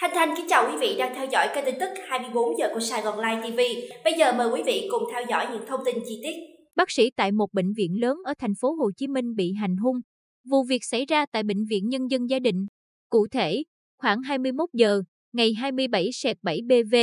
Thanh Thanh kính chào quý vị đang theo dõi kênh tin tức 24 giờ của Sài Gòn Live TV. Bây giờ mời quý vị cùng theo dõi những thông tin chi tiết. Bác sĩ tại một bệnh viện lớn ở thành phố Hồ Chí Minh bị hành hung. Vụ việc xảy ra tại Bệnh viện Nhân dân Gia Định. Cụ thể, khoảng 21 giờ, ngày 27 sẹt 7 BV,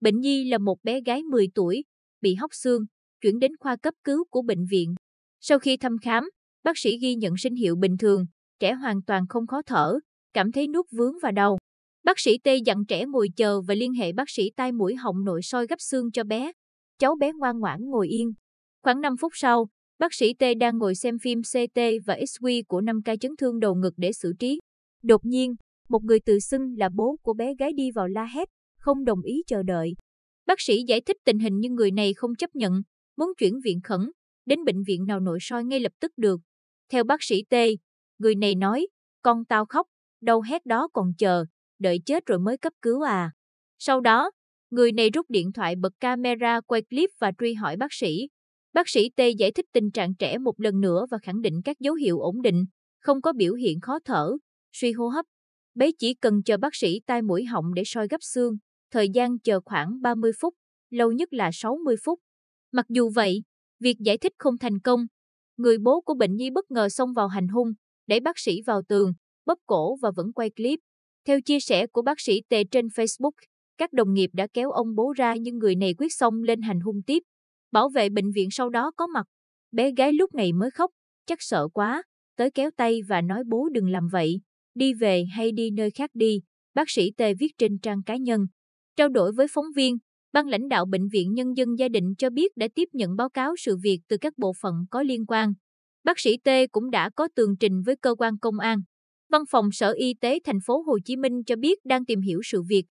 bệnh nhi là một bé gái 10 tuổi, bị hóc xương, chuyển đến khoa cấp cứu của bệnh viện. Sau khi thăm khám, bác sĩ ghi nhận sinh hiệu bình thường, trẻ hoàn toàn không khó thở, cảm thấy nuốt vướng và đau. Bác sĩ T dặn trẻ ngồi chờ và liên hệ bác sĩ tai mũi họng nội soi gấp xương cho bé. Cháu bé ngoan ngoãn ngồi yên. Khoảng 5 phút sau, bác sĩ T đang ngồi xem phim CT và XQ của năm ca chấn thương đầu ngực để xử trí. Đột nhiên, một người tự xưng là bố của bé gái đi vào la hét, không đồng ý chờ đợi. Bác sĩ giải thích tình hình nhưng người này không chấp nhận, muốn chuyển viện khẩn, đến bệnh viện nào nội soi ngay lập tức được. Theo bác sĩ T, người này nói, con tao khóc, đâu hét đó còn chờ, đợi chết rồi mới cấp cứu à. Sau đó, người này rút điện thoại bật camera quay clip và truy hỏi bác sĩ. Bác sĩ T giải thích tình trạng trẻ một lần nữa và khẳng định các dấu hiệu ổn định, không có biểu hiện khó thở, suy hô hấp. Bé chỉ cần chờ bác sĩ tai mũi họng để soi gấp xương, thời gian chờ khoảng 30 phút, lâu nhất là 60 phút. Mặc dù vậy, việc giải thích không thành công. Người bố của bệnh nhi bất ngờ xông vào hành hung, đẩy bác sĩ vào tường, bóp cổ và vẫn quay clip. Theo chia sẻ của bác sĩ Tề trên Facebook, các đồng nghiệp đã kéo ông bố ra nhưng người này quyết xông lên hành hung tiếp. Bảo vệ bệnh viện sau đó có mặt. Bé gái lúc này mới khóc, chắc sợ quá, tới kéo tay và nói bố đừng làm vậy, đi về hay đi nơi khác đi, bác sĩ Tề viết trên trang cá nhân. Trao đổi với phóng viên, ban lãnh đạo Bệnh viện Nhân dân Gia Định cho biết đã tiếp nhận báo cáo sự việc từ các bộ phận có liên quan. Bác sĩ T cũng đã có tường trình với cơ quan công an. Văn phòng Sở Y tế thành phố Hồ Chí Minh cho biết đang tìm hiểu sự việc